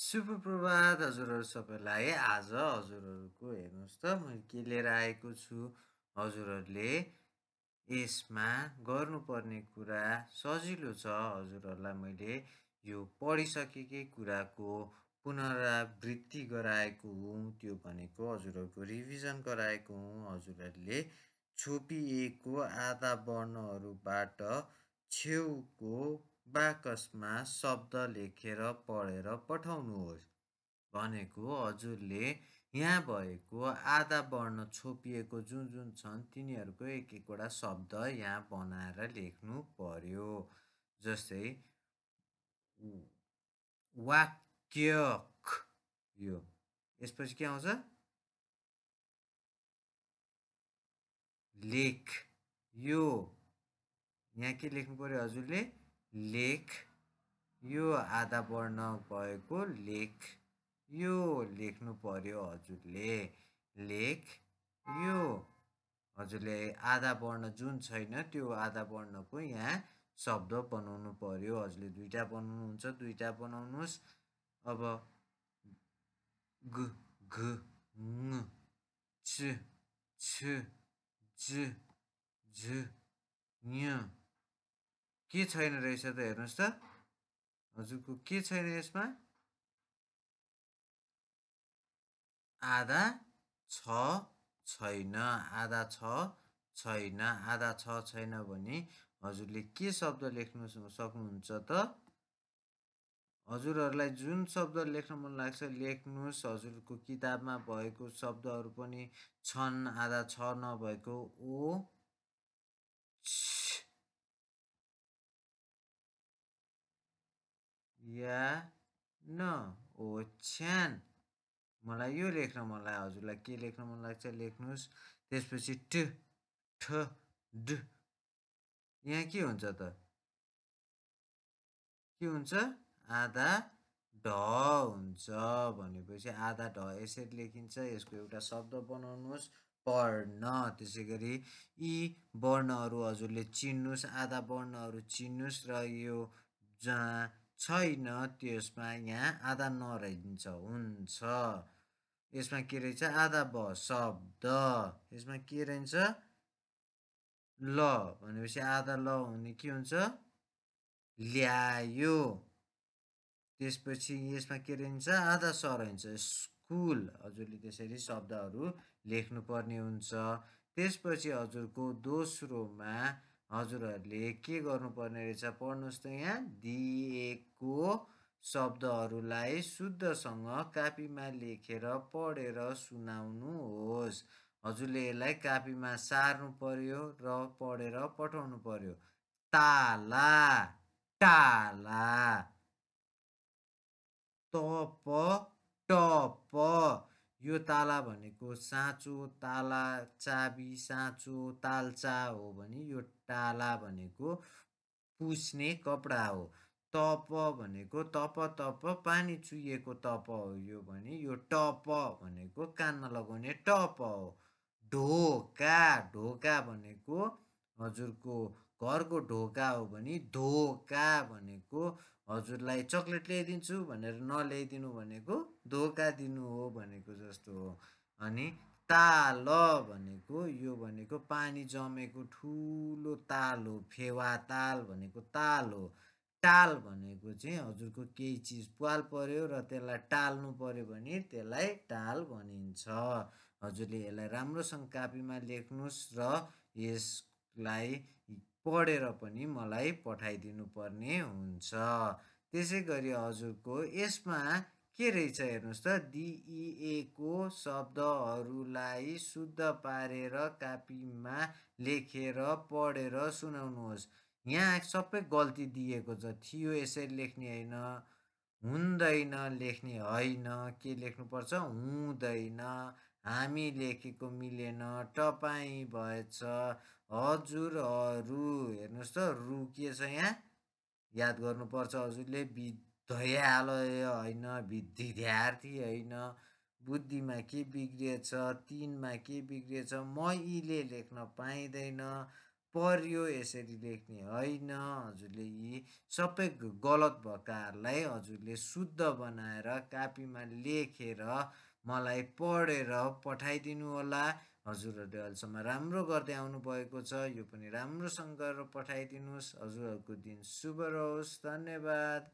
शुभ प्रभात हजुरहरू सबैलाई आज हजुरहरूको हेर्नुहोस् त मैले के लिएर आएको छु हजुरहरूले यसमा गर्नुपर्ने कुरा सजिलो छ हजुरहरूलाई मैले यो पढिसकेकै कुराको पुनरावृत्ति गराएको हुँ त्यो भनेको हजुरहरूको रिभिजन गराएको हुँ हजुरहरूले छोपिएको आधा वर्णहरूबाट छेउको बाकसमा शब्द लेखेर पढेर पठाउनुहोस् भनेको हजुरले यहाँ भएको आधा वर्ण छोपिएको जुन जुन छन् तिनीहरूको एक एकवटा शब्द यहाँ बनाएर लेख्नु पर्यो जस्तै वाक्य यो यसपछि के आउँछ लेख यो यहाँ के लेख्नु पर्यो हजुरले लेख यो आधा वर्ण भएको लेख यो लेख्नु पर्यो हजुरले लेख यो हजुरले आधा वर्ण जुन छैन त्यो आधा वर्णको यहाँ शब्द बनाउनु पर्यो हजुरले दुईवटा बनाउनुहुन्छ दुईवटा बनाउनुहोस् अब घ घ छ छ झ झ के छैन रहेछ त हेर्नुहोस् त हजुरको के छैन यसमा आधा छ छैन आधा छ छैन आधा छ छैन भने हजुरले के शब्द लेख्नु सक्नुहुन्छ त हजुरहरूलाई जुन शब्द लेख्न मन लाग्छ लेख्नुहोस् हजुरको किताबमा भएको शब्दहरू पनि छन् आधा छ नभएको ओ या न ओछ्यान मलाई यो लेख्न मन मलाई हजुरलाई के लेख्न मन लाग्छ लेख्नुहोस् त्यसपछि ट ठ ड यहाँ के हुन्छ त के हुन्छ आधा ढ हुन्छ भनेपछि आधा ढ यसरी लेखिन्छ यसको एउटा शब्द बनाउनुहोस् पढ्न त्यसै गरी यी वर्णहरू हजुरले चिन्नुहोस् आधा वर्णहरू चिन्नुहोस् र यो जहाँ छैन त्यसमा यहाँ आधा नरहन्छ हुन्छ यसमा के रहेछ आधा ब शब्द यसमा के रहन्छ ल भनेपछि आधा ल हुने के हुन्छ ल्यायो त्यसपछि यसमा के रहन्छ आधा स रहन्छ स्कुल हजुरले त्यसरी शब्दहरू लेख्नुपर्ने हुन्छ त्यसपछि हजुरको दोस्रोमा हजुरहरूले के गर्नुपर्ने रहेछ पढ्नुहोस् त यहाँ दिएको शब्दहरूलाई शुद्धसँग कापीमा लेखेर पढेर सुनाउनुहोस् हजुरले यसलाई कापीमा सार्नु पर्यो र पढेर पठाउनु पर्यो ताला टाला तप टप यो ताला भनेको साँचो ताला चाबी साँचो तालचा हो भने यो टाला भनेको पुस्ने कपडा हो तप भनेको तप तप पानी चुहिएको तप हो यो भने यो टप भनेको कानमा लगाउने टप हो ढोका ढोका भनेको हजुरको घरको ढोका हो भने धोका भनेको हजुरलाई चक्लेट ल्याइदिन्छु भनेर नल्याइदिनु भनेको धोका दिनु हो भनेको जस्तो हो अनि ताल भनेको यो भनेको पानी जमेको ठुलो ताल हो फेवा ताल भनेको ताल हो टाल भनेको चाहिँ हजुरको केही चिज पाल पऱ्यो र त्यसलाई टाल्नु पऱ्यो भने त्यसलाई टाल भनिन्छ हजुरले यसलाई राम्रोसँग कापीमा लेख्नुहोस् र यसलाई पढेर पनि मलाई पठाइदिनु पर्ने हुन्छ त्यसै गरी हजुरको यसमा के रहेछ हेर्नुहोस् त डिइएको e e शब्दहरूलाई शुद्ध पारेर कापीमा लेखेर पढेर सुनाउनुहोस् यहाँ सबै गल्ती दिएको छ थियो यसरी लेख्ने होइन हुँदैन लेख्ने होइन के लेख्नुपर्छ हुँदैन हामी लेखेको मिलेन तपाईँ भएछ हजुरहरू हेर्नुहोस् त रु के छ यहाँ याद गर्नुपर्छ हजुरले विद्यालय होइन विद्यार्थी होइन बुद्धिमा के बिग्रिएछ तिनमा के बिग्रिएछ मैले लेख्न पाइँदैन पर्यो यसरी लेख्ने होइन हजुरले यी सबै गलत भएकाहरूलाई हजुरले शुद्ध बनाएर कापीमा लेखेर मलाई पढेर पठाइदिनु होला हजुरहरूले अहिलेसम्म राम्रो गर्दै आउनुभएको छ यो पनि राम्रोसँग गरेर पठाइदिनुहोस् हजुरहरूको दिन शुभ रहोस् धन्यवाद